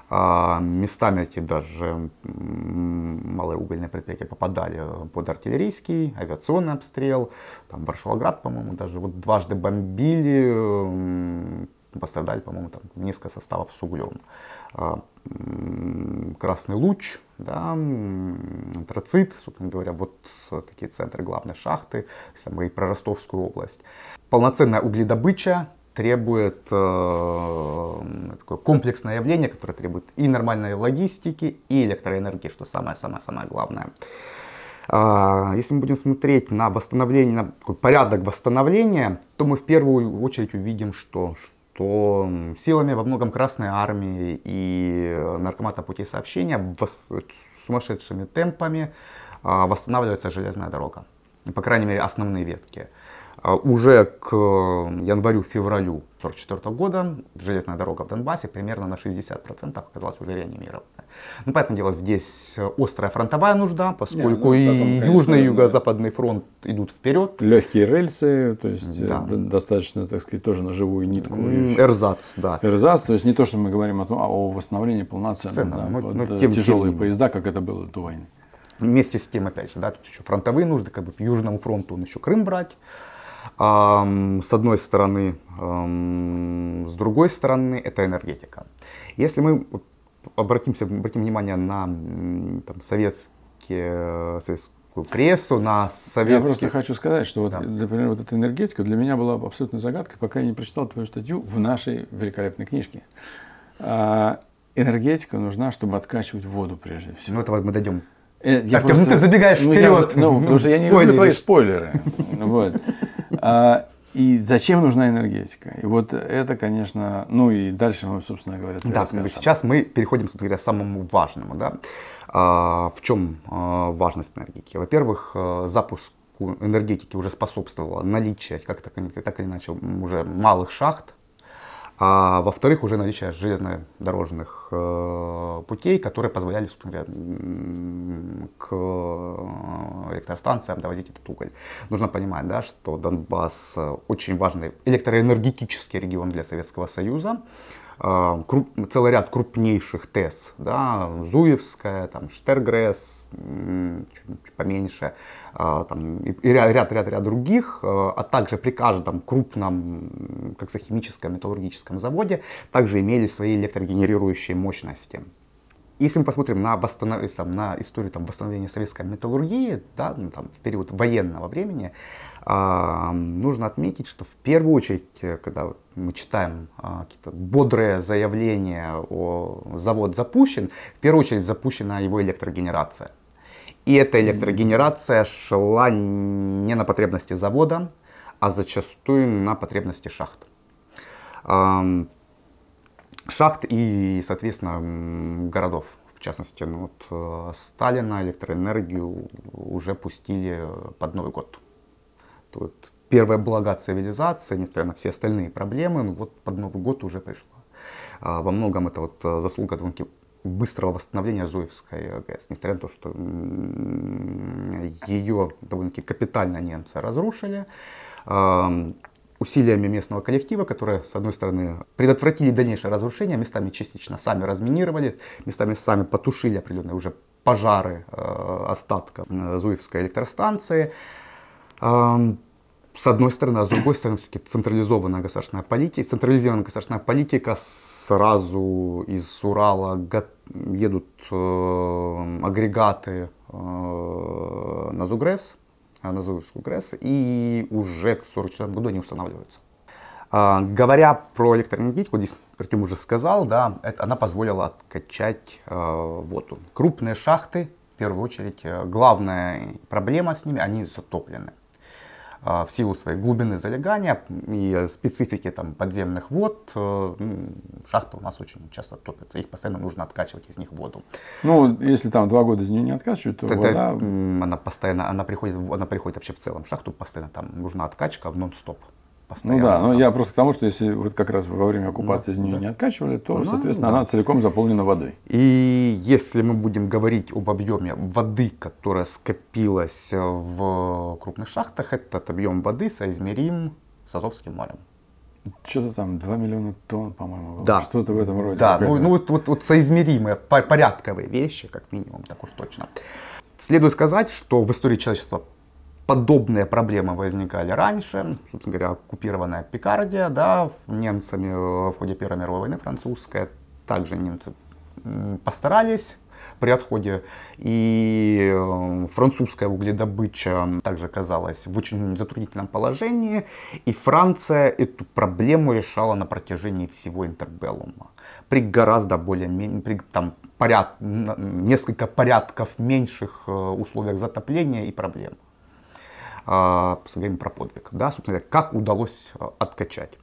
а, местами эти даже малые угольные предприятия попадали под артиллерийский, авиационный обстрел. Там Варшавоград, по-моему, даже вот дважды бомбили, пострадали, по-моему, там несколько составов с углем. А, Красный луч, да, антрацит, собственно говоря, вот такие центры главной шахты, если мы говорим про Ростовскую область. Полноценная угледобыча, требует э, такое комплексное явление, которое требует и нормальной логистики, и электроэнергии, что самое-самое-самое главное. Э, если мы будем смотреть на восстановление, на такой порядок восстановления, то мы в первую очередь увидим, что, что силами во многом Красной Армии и Наркомата путей сообщения вос, сумасшедшими темпами э, восстанавливается железная дорога. По крайней мере, основные ветки. А, уже к январю-февралю 1944 года железная дорога в Донбассе примерно на 60% оказалась уже реанимирована. Ну, понятное дело, здесь острая фронтовая нужда, поскольку Не, ну, потом, и Южный и Юго-Западный фронт идут вперед. Легкие рельсы, то есть э, да. достаточно, так сказать, тоже на живую нитку. Эрзац, да. Эрзац, то есть не то, что мы говорим о, том, а о восстановлении полноценного, Цена, да, но, ну, но, ну, э, тем, тяжелые тем, поезда, как это было до войны. Вместе с тем, опять же, да, тут еще фронтовые нужды, как бы к Южному фронту он еще Крым брать с одной стороны. С другой стороны, это энергетика. Если мы обратимся, обратим внимание на там, советские, советскую прессу, на советские... Я просто хочу сказать, что, вот, да. например, вот эта энергетика для меня была абсолютно загадкой, пока я не прочитал твою статью в нашей великолепной книжке. А, энергетика нужна, чтобы откачивать воду прежде всего. Ну, это вот мы дойдем Э, я так, ну просто... ты, забегаешь ну, вперед. Я, ну, потому что я не люблю твои спойлеры. Ну вот. А, и зачем нужна энергетика? И вот это, конечно, ну и дальше мы, собственно говоря, да, расскажем. сейчас мы переходим, собственно говоря, к самому важному, да. А, в чем а, важность энергетики? Во-первых, а, запуск энергетики уже способствовало наличие, как так, так или иначе, уже малых шахт, а во-вторых, уже наличие железнодорожных э, путей, которые позволяли, собственно говоря, к электростанциям довозить этот уголь. Нужно понимать, да, что Донбасс очень важный электроэнергетический регион для Советского Союза. Союза. Э, круп, целый ряд крупнейших ТЭС, да, Зуевская, там, Штергресс, чуть поменьше, э, там, и, и ряд, ряд, ряд других, э, а также при каждом крупном, как за химическом, металлургическом заводе, также имели свои электрогенерирующие мощности. Если мы посмотрим на, восстанов... там, на историю там, восстановления советской металлургии да, ну, там, в период военного времени, э, нужно отметить, что в первую очередь, э, когда мы читаем э, какие-то бодрые заявления о завод запущен, в первую очередь запущена его электрогенерация. И эта электрогенерация шла не на потребности завода, а зачастую на потребности шахт шахт и, соответственно, городов. В частности, ну, вот, э, Сталина электроэнергию уже пустили под Новый год. Тут первая блага цивилизации, несмотря на все остальные проблемы, ну, вот под Новый год уже пришла. А во многом это вот э, заслуга довольно быстрого восстановления Зуевской ГЭС, несмотря на то, что ее довольно-таки капитально немцы разрушили усилиями местного коллектива, которые, с одной стороны, предотвратили дальнейшее разрушение, местами частично сами разминировали, местами сами потушили определенные уже пожары э, остатка Зуевской электростанции. Э, с одной стороны, а с другой стороны, все-таки централизованная государственная политика. Централизированная государственная политика сразу из Урала едут э, агрегаты э, на Зугресс, на загрузку Кресс, и уже в 1944 году они устанавливаются. А, говоря про электроэнергетику, здесь Артем уже сказал, да, это, она позволила откачать э, воду. Крупные шахты, в первую очередь, а, главная проблема с ними, они затоплены. А, в силу своей глубины залегания и специфики там, подземных вод, э, шахты у нас очень часто топятся, их постоянно нужно откачивать из них воду. Ну, если там два года из нее не откачивают, то Это, вода... Она постоянно, она приходит, она приходит вообще в целом в шахту, постоянно там нужна откачка в нон-стоп. Ну постоянно. Ну да, но я просто к тому, что если вот как раз во время оккупации да, из нее да. не откачивали, то, ну, соответственно, да. она целиком заполнена водой. И если мы будем говорить об объеме воды, которая скопилась э, в крупных шахтах, этот объем воды соизмерим с Азовским морем. Что-то там 2 миллиона тонн, по-моему, да. что-то в этом роде. Да, ну, ну вот, вот, вот соизмеримые, порядковые вещи, как минимум, так уж точно. Следует сказать, что в истории человечества Подобные проблемы возникали раньше, ну, собственно говоря, оккупированная Пикардия, да, немцами э, в ходе Первой мировой войны, французская, также немцы постарались при отходе. И э, французская угледобыча также оказалась в очень затруднительном положении. И Франция эту проблему решала на протяжении всего интербеллума. При гораздо более, при, там, поряд, несколько порядков меньших э, условиях затопления и проблем поговорим а, про подвиг, да, собственно говоря, как удалось а, откачать.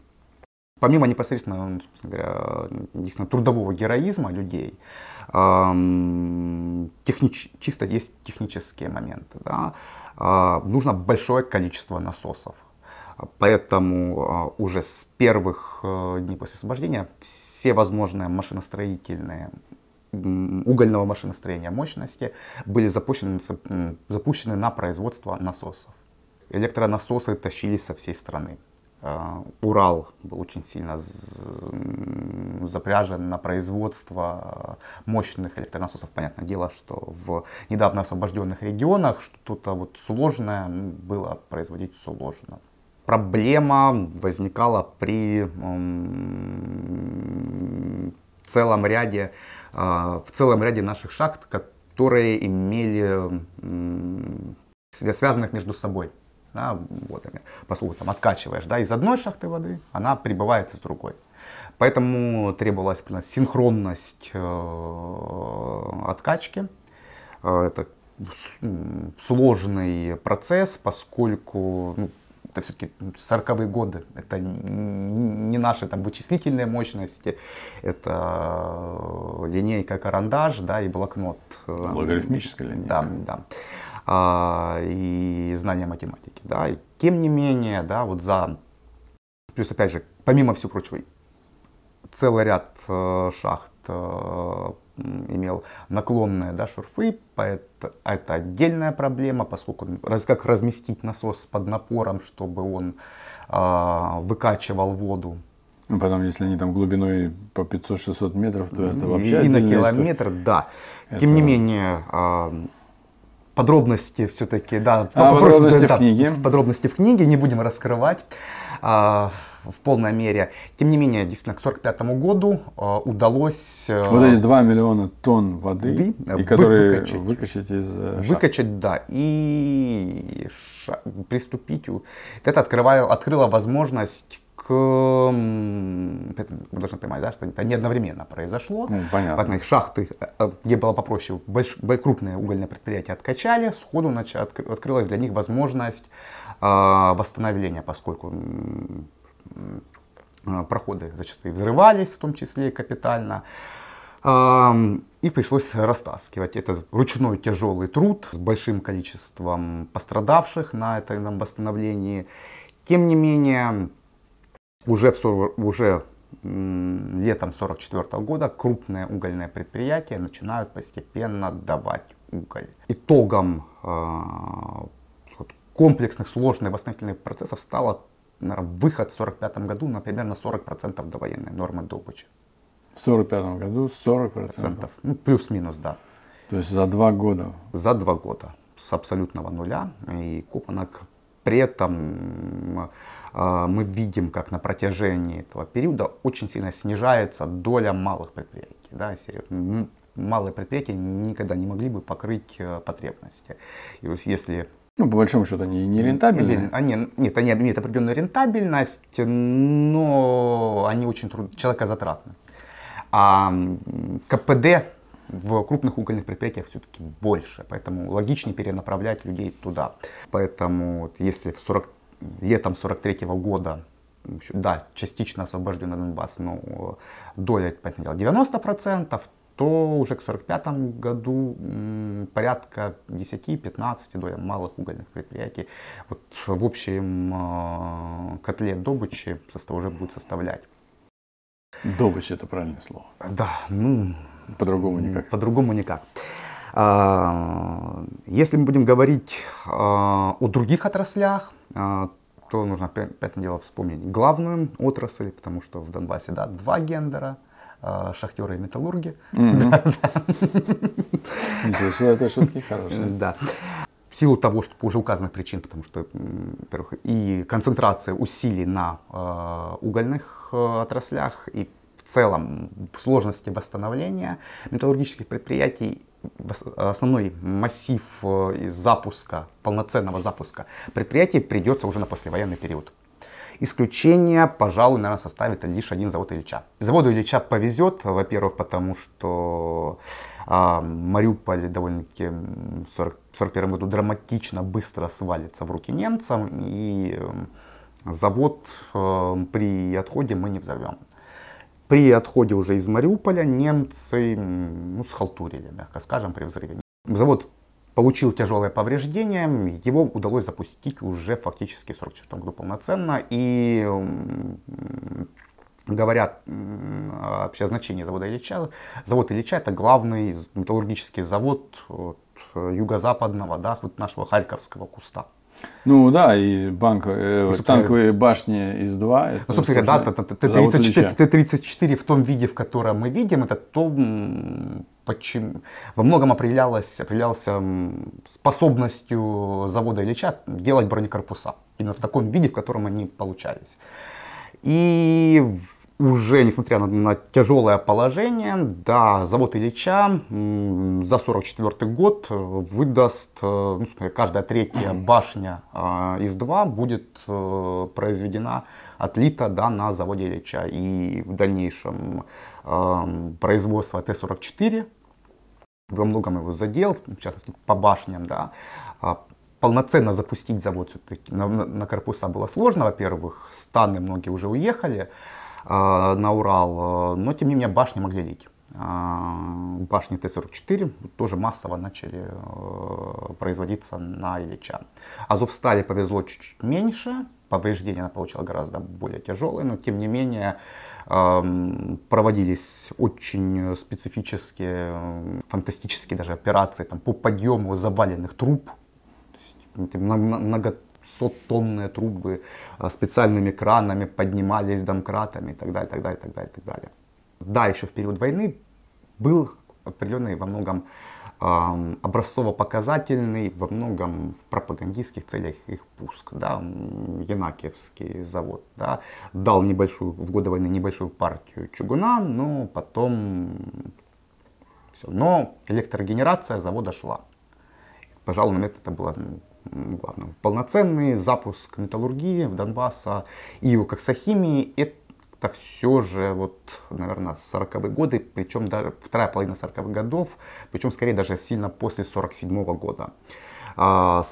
Помимо непосредственно, ну, собственно говоря, трудового героизма людей, технич, чисто есть технические моменты. Да? А, нужно большое количество насосов. Поэтому уже с первых э, дней после освобождения все возможные машиностроительные угольного машиностроения мощности были запущены, запущены на производство насосов электронасосы тащились со всей страны. Э, Урал был очень сильно запряжен на производство э, мощных электронасосов. Понятное дело, что в недавно освобожденных регионах что-то вот сложное было производить сложно. Проблема возникала при целом ряде, э, в целом ряде наших шахт, которые имели связанных между собой да, вот, поскольку там откачиваешь, да, из одной шахты воды, она прибывает из другой. Поэтому требовалась например, синхронность э, откачки. Э, это сложный процесс, поскольку ну, это все-таки 40-е годы, это не наши там вычислительные мощности, это линейка карандаш, да, и блокнот. Э, Логарифмическая линейка. Да, да а, и знания математики. Да? И тем не менее, да, вот за... Плюс, опять же, помимо всего прочего, целый ряд э, шахт э, имел наклонные да, шурфы, Поэтому это отдельная проблема, поскольку раз, как разместить насос под напором, чтобы он э, выкачивал воду. Ну, потом, если они там глубиной по 500-600 метров, то это вообще И на километр, история. да. Это... Тем не менее, подробности все-таки, да. А, подробности да, в книге. подробности в книге, не будем раскрывать а, в полной мере. Тем не менее, действительно, к 1945 году а, удалось... А, вот эти 2 миллиона тонн воды, воды э, и которые выкачать, выкачать из э, шахт. Выкачать, да, и ша- приступить. Это открывало, открыло возможность к... Мы должны понимать, да, что это не одновременно произошло. Ну, понятно. Одна шахты, э, где было попроще, больш... крупные угольные предприятия откачали, сходу нач... открылась для них возможность э, восстановления, поскольку проходы зачастую взрывались, в том числе и капитально. А, и пришлось растаскивать. Это ручной тяжелый труд с большим количеством пострадавших на этом восстановлении. Тем не менее, уже, в, уже летом 44 -го года крупные угольные предприятия начинают постепенно давать уголь. Итогом э, комплексных, сложных восстановительных процессов стало наверное, выход в 45 году на примерно 40% до военной нормы добычи. В 45 году 40%? Процентов. Ну, плюс-минус, да. То есть за два года? За два года. С абсолютного нуля. И Купанок при этом а, мы видим, как на протяжении этого периода очень сильно снижается доля малых предприятий. Да, малые предприятия никогда не могли бы покрыть э, потребности. И если ну, по большому счету, они не рентабельны. Они, а, нет, они имеют определенную рентабельность, но они очень труд... человекозатратны. А КПД в крупных угольных предприятиях все-таки больше, поэтому логичнее перенаправлять людей туда. Поэтому вот если в 40 летом 43 -го года, да, частично освобожденный Донбасс, но э, доля, понятное дело, 90%, то уже к 1945 году порядка 10-15 доля малых угольных предприятий вот в общем э, котле добычи состав уже будет составлять. Добыча это правильное слово. Да, ну... По-другому никак. По-другому никак. А, если мы будем говорить а, о других отраслях, а, то нужно, понятное дело, вспомнить главную отрасль, потому что в Донбассе, да, два гендера, шахтеры и металлурги. это шутки хорошие. Да. В силу того, что уже указанных причин, потому что, во-первых, и концентрация усилий на угольных отраслях, и в целом сложности восстановления металлургических предприятий основной массив э, запуска, полноценного запуска предприятий придется уже на послевоенный период. Исключение, пожалуй, наверное, составит лишь один завод Ильича. Заводу Ильича повезет, во-первых, потому что а, Мариуполь довольно-таки в 1941 году драматично быстро свалится в руки немцам, и завод э, при отходе мы не взорвем. При отходе уже из Мариуполя немцы ну, схалтурили, мягко скажем, при взрыве. Завод получил тяжелое повреждение, его удалось запустить уже фактически в 44 году полноценно. И говорят вообще о значении завода Ильича, завод Ильича это главный металлургический завод юго-западного, да, вот нашего Харьковского куста. Ну да, и банк, э, ну, танковые башни из 2. Ну, собственно говоря, да, Т-34, т в том виде, в котором мы видим, это то, почему, во многом определялось, определялся эм, способностью завода Ильича делать бронекорпуса. Именно в таком виде, в котором они получались. И уже, несмотря на, на тяжелое положение, да, завод Ильича за 44 год э, выдаст, э, ну, каждая третья башня а, из 2 будет э, произведена, отлита да, на заводе Ильича. И в дальнейшем производство Т-44 во многом его задел, в частности по башням, да, а, полноценно запустить завод все-таки на, на корпуса было сложно, во-первых, станы многие уже уехали, а, на Урал, э, но тем не менее башни могли лить. Башни Т-44 тоже массово начали э, производиться на Ильича. Азовстали повезло чуть чуть меньше, повреждения она получила гораздо более тяжелые, но тем не менее эм, проводились очень специфические, э, фантастические даже операции там, по подъему заваленных труб, много 100-тонные трубы а, специальными кранами поднимались домкратами и так далее, так далее, так далее, так далее. Да, еще в период войны был определенный во многом образцово-показательный, во многом в пропагандистских целях их пуск. Да? Янакиевский завод да? дал небольшую, в годы войны небольшую партию чугуна, но потом все. Но электрогенерация завода шла. Пожалуй, на это было ну, главным. Полноценный запуск металлургии в Донбасса и Укрсахимии – это все же, вот, наверное, 40-е годы, причем даже вторая половина 40-х годов, причем скорее даже сильно после 47-го года. А,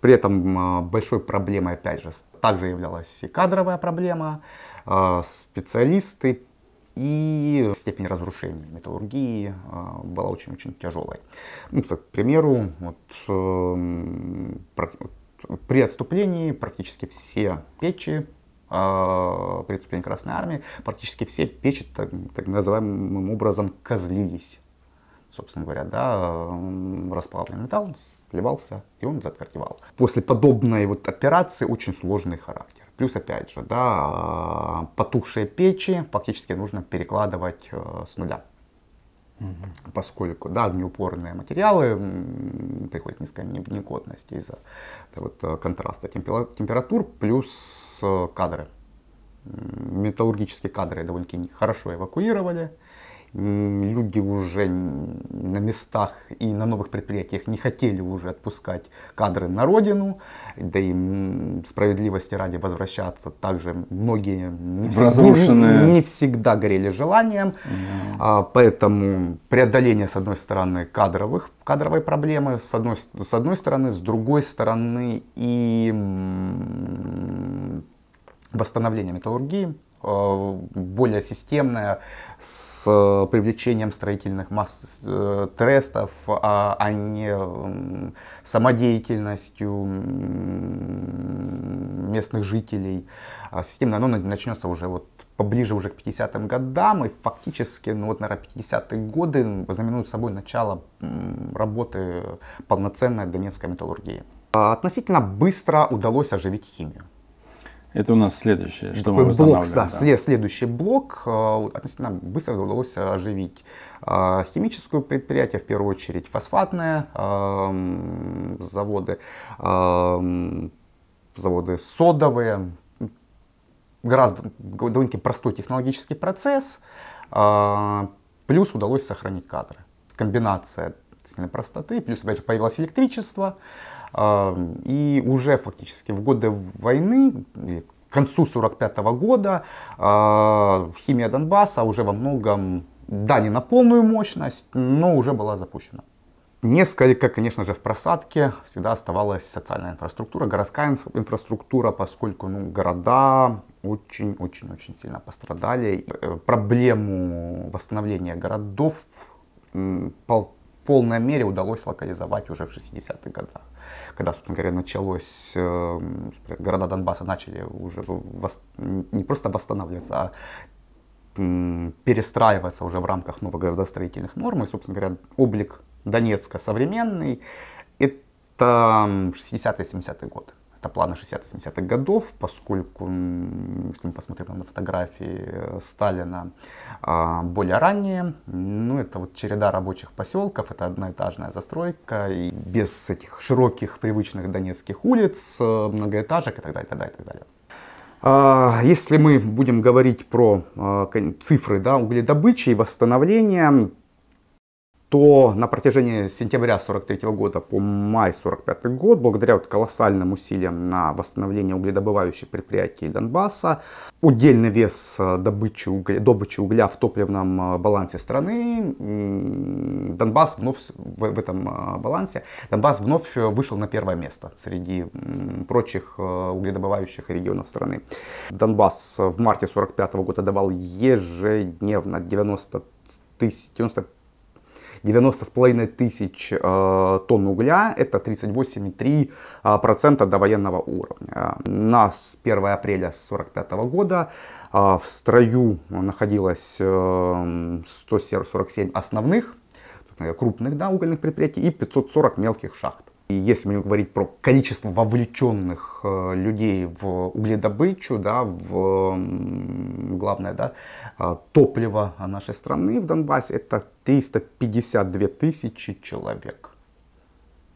при этом а, большой проблемой, опять же, также являлась и кадровая проблема. А, специалисты и степень разрушения металлургии а, была очень-очень тяжелой. Ну, к примеру, эм, вот, при отступлении практически все печи а, при отступлении Красной Армии, практически все печи так, так называемым образом козлились. Собственно говоря, да, расплавленный металл сливался, и он затвердевал. После подобной вот операции очень сложный характер. Плюс, опять же, да, э, потухшие печи фактически нужно перекладывать э, с нуля. Угу. Поскольку да, огнеупорные материалы приходят низкой негодности из-за вот, э, контраста температур плюс кадры. Металлургические кадры довольно-таки хорошо эвакуировали люди уже на местах и на новых предприятиях не хотели уже отпускать кадры на родину, да и справедливости ради возвращаться также многие не, в разрушенные... не, не всегда горели желанием, mm-hmm. а, поэтому преодоление с одной стороны кадровых кадровой проблемы с одной с одной стороны, с другой стороны и восстановление металлургии Э, более системная, с э, привлечением строительных масс э, трестов, а, а не самодеятельностью местных жителей. А Системно оно ну, начнется уже вот поближе уже к 50-м годам, и фактически, ну вот, наверное, 50-е годы знаменуют собой начало работы полноценной донецкой металлургии. А относительно быстро удалось оживить химию. Это у нас следующее, что Такой мы блок, да, да. Следующий блок э, относительно быстро удалось оживить. Э, Химическое предприятие, в первую очередь фосфатные эм, заводы, эм, заводы содовые, гораздо довольно-таки простой технологический процесс, э, плюс удалось сохранить кадры. Комбинация относительно простоты, плюс опять же появилось электричество, а, и уже фактически в годы войны, к концу 1945 года, а, химия Донбасса уже во многом, да, не на полную мощность, но уже была запущена. Несколько, конечно же, в просадке всегда оставалась социальная инфраструктура, городская инфраструктура, поскольку ну, города очень-очень-очень сильно пострадали. Э, проблему восстановления городов полной мере удалось локализовать уже в 60-х годах. Когда, собственно говоря, началось, э, города Донбасса начали уже вос, не просто восстанавливаться, а э, перестраиваться уже в рамках новых городостроительных норм. И, собственно говоря, облик Донецка современный, это 60-70-е годы это планы 60-70-х годов, поскольку, если мы посмотрим на фотографии э, Сталина а, более ранние, ну, это вот череда рабочих поселков, это одноэтажная застройка, и без этих широких привычных донецких улиц, э, многоэтажек и так далее, и так далее, и так далее. А, если мы будем говорить про э, цифры да, угледобычи и восстановления, то на протяжении сентября 43 года по май 45 год, благодаря вот колоссальным усилиям на восстановление угледобывающих предприятий Донбасса, удельный вес э, добычи угля, добычи угля в топливном э, балансе страны, Донбасс вновь в, в этом э, балансе, Донбасс вновь вышел на первое место среди прочих угледобывающих регионов страны. Донбасс в марте 45 года давал ежедневно 90 тысяч, 95 90 90,5 тысяч э, тонн угля, это 38,3% э, процента до военного уровня. На 1 апреля 1945 года э, в строю находилось 147 основных крупных да, угольных предприятий и 540 мелких шахт. И если будем говорить про количество вовлеченных э, людей в угледобычу, да, в главное да, э, топливо нашей страны в Донбассе, это 352 тысячи человек.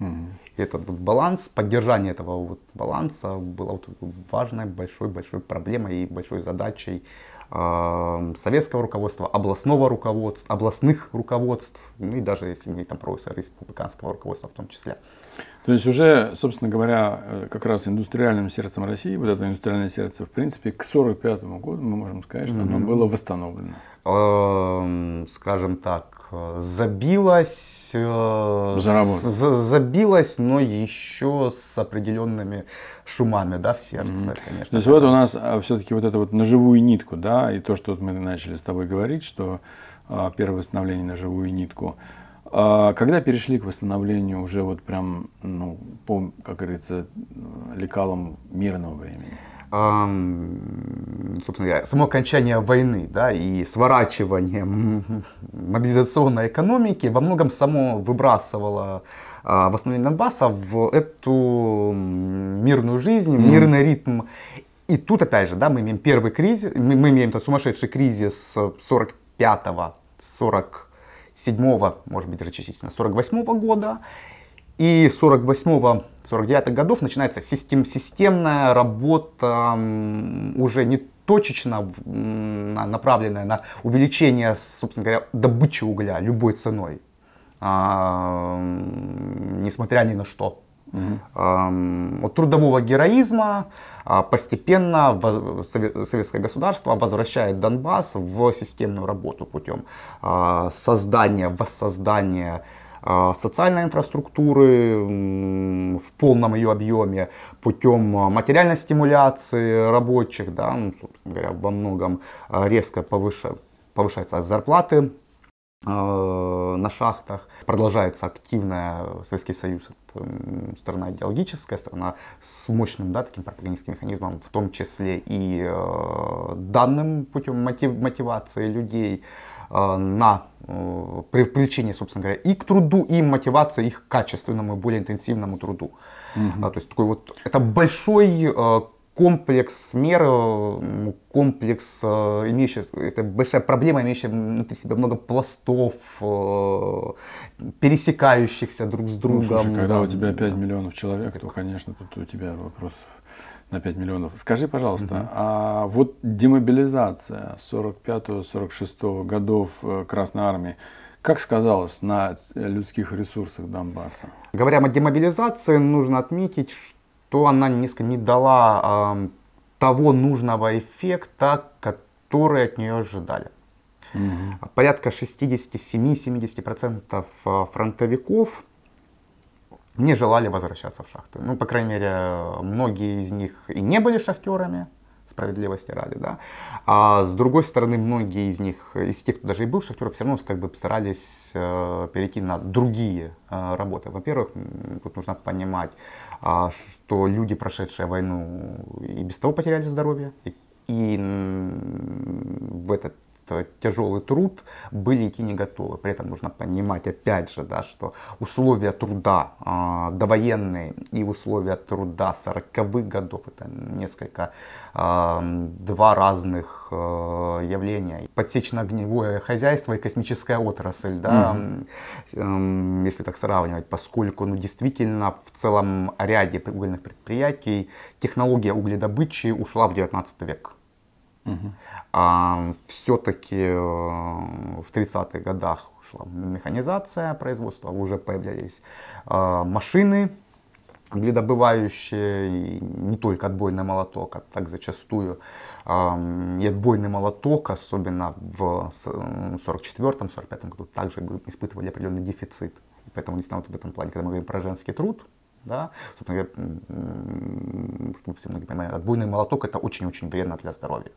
Угу. И этот вот баланс, поддержание этого вот баланса было вот важной большой-большой проблемой и большой задачей э, советского руководства, областного руководства, областных руководств, ну и даже если мы там про республиканского руководства в том числе. Угу. То есть уже, собственно говоря, э, как раз индустриальным сердцем России, вот это индустриальное сердце, в принципе, к 1945 году мы можем сказать, что оно было восстановлено. Эм, скажем так, забилось, э, забилось, но еще с определенными шумами, да, в сердце, mm-hmm. конечно. То есть вот у нас а, все-таки вот это вот на живую нитку, да, и то, что вот мы начали с тобой говорить, что а, первое восстановление на живую нитку – а когда перешли к восстановлению уже вот прям, ну, по, как говорится, лекалам мирного времени? собственно говоря, само окончание войны да, и сворачивание мобилизационной экономики во многом само выбрасывало а, восстановление Донбасса в эту мирную жизнь, мирный ритм. И тут, опять же, да, мы имеем первый кризис, мы, мы имеем тот сумасшедший кризис 45-го, 40 47 может быть, рачистительно, 48 -го года. И 48-49 годов начинается систем, системная работа уже не точечно направленная на увеличение, собственно говоря, добычи угля любой ценой, а, несмотря ни на что. Угу. От трудового героизма а, постепенно советское государство возвращает Донбасс в системную работу путем а, создания, воссоздания а, социальной инфраструктуры в полном ее объеме, путем материальной стимуляции рабочих, да, ну, собственно говоря, во многом резко повыше, повышаются зарплаты на шахтах, продолжается активная э, Советский Союз сторона идеологическая, сторона с мощным, да, таким пропагандистским механизмом, в том числе и э, данным путем мотив, мотивации людей э, на э, привлечение, собственно говоря, и к труду, и мотивация их качественному и более интенсивному труду. Угу. А, то есть такой вот, это большой комплекс мер, э, ну, комплекс, э, имеющий, это большая проблема, имеющая внутри себя много пластов, э, пересекающихся друг с ну, другом. слушай, когда да, у тебя 5 да. миллионов человек, то, конечно, тут у тебя вопрос на 5 миллионов. Скажи, пожалуйста, угу. а вот демобилизация 45-46 годов Красной Армии, как сказалось на людских ресурсах Донбасса? Говоря о демобилизации, нужно отметить, то она несколько не дала э, того нужного эффекта, который от нее ожидали. Угу. Порядка 67-70% а, фронтовиков не желали возвращаться в шахты. Ну, по крайней мере, многие из них и не были шахтерами, справедливости ради, да. А с другой стороны, многие из них, из тех, кто даже и был шахтеров, все равно как бы старались э, перейти на другие э, работы. Во-первых, тут нужно понимать, э, что люди, прошедшие войну, и без того потеряли здоровье, и, и в этот Э, тяжелый труд, были идти не готовы. При этом нужно понимать, опять же, да, что условия труда э, довоенные и условия труда 40-х годов, это несколько, э, два разных э, явления. Подсечно-огневое хозяйство и космическая отрасль, да, угу. э, если так сравнивать, поскольку, ну, действительно, в целом ряде угольных предприятий технология угледобычи ушла в 19 век. Угу. А все-таки э, в 30-х годах шла механизация производства, уже появлялись а, машины, гледобывающие, и не только отбойный молоток, а так зачастую а, и отбойный молоток, особенно в 44-45 году, также испытывали определенный дефицит. поэтому действительно вот в этом плане, когда мы говорим про женский труд, да, собственно говоря, чтобы все многие понимали, отбойный молоток это очень-очень вредно для здоровья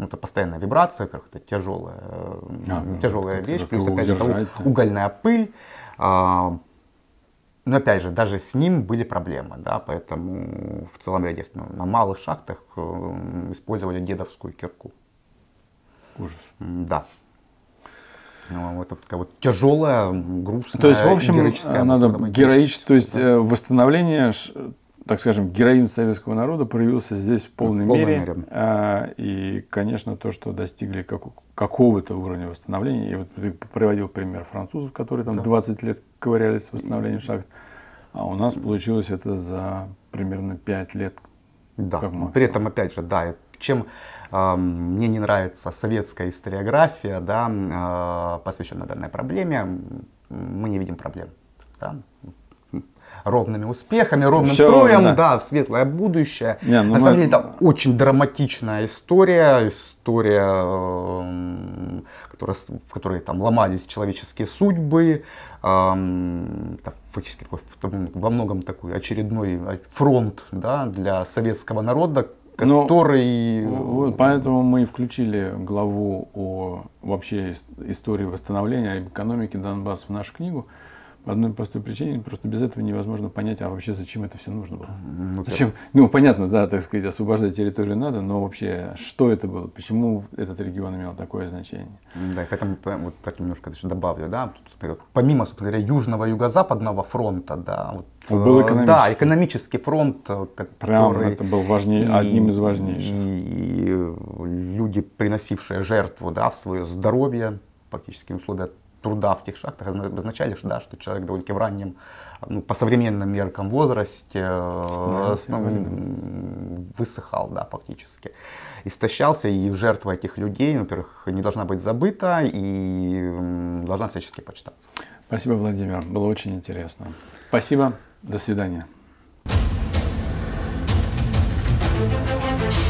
ну, это постоянная вибрация, как-то тяжелая, а, тяжелая э, ну, вещь, плюс опять же там, угольная пыль. А, но ну, опять же, даже с ним были проблемы, да, поэтому в целом ряде на малых шахтах э, использовали дедовскую кирку. Ужас. Да. Ну, а это такая вот тяжелая, грустная, То есть, в общем, героическая. А, надо героически, то есть э, восстановление так скажем, героизм советского народа проявился здесь в полной, в полной мере. мере. А, и, конечно, то, что достигли как, какого-то уровня восстановления. И вот ты приводил пример французов, которые там да. 20 лет ковырялись в восстановлении шахт. А у нас получилось это за примерно 5 лет. Да, при этом, опять же, да, чем э, мне не нравится советская историография, да, э, посвященная данной проблеме, мы не видим проблем. Да? ровными успехами, ровным Все строем, ровно, да. в светлое будущее. Не, ну На мы... самом деле это очень драматичная история, история, эм, которая, в которой там ломались человеческие судьбы, эм, это фактически такой, во многом такой очередной фронт да, для советского народа, ну, который... Ну, вот поэтому мы и включили главу о вообще истории восстановления экономики Донбасса в нашу книгу, по одной простой причине, просто без этого невозможно понять, а вообще зачем это все нужно было. Ну, зачем? Ну, понятно, да, так сказать, освобождать территорию надо, но вообще, что это было, почему этот регион имел такое значение? Да, поэтому вот так немножко еще добавлю, да, помимо, собственно говоря, Южного и Юго-Западного фронта, да, вот, был э, экономический. Да, экономический фронт, э, который... Прям это был важнее, и, одним из важнейших. И, и люди, приносившие жертву, да, в свое здоровье, фактически условия труда в тех шахтах обозначали, что, да, что человек довольно-таки в раннем, ну, по современным меркам возрасте э, высыхал, да, фактически, истощался, и жертва этих людей, ну, во-первых, не должна быть забыта и должна всячески почитаться. Спасибо, Владимир, было очень интересно. Спасибо, до свидания. thank you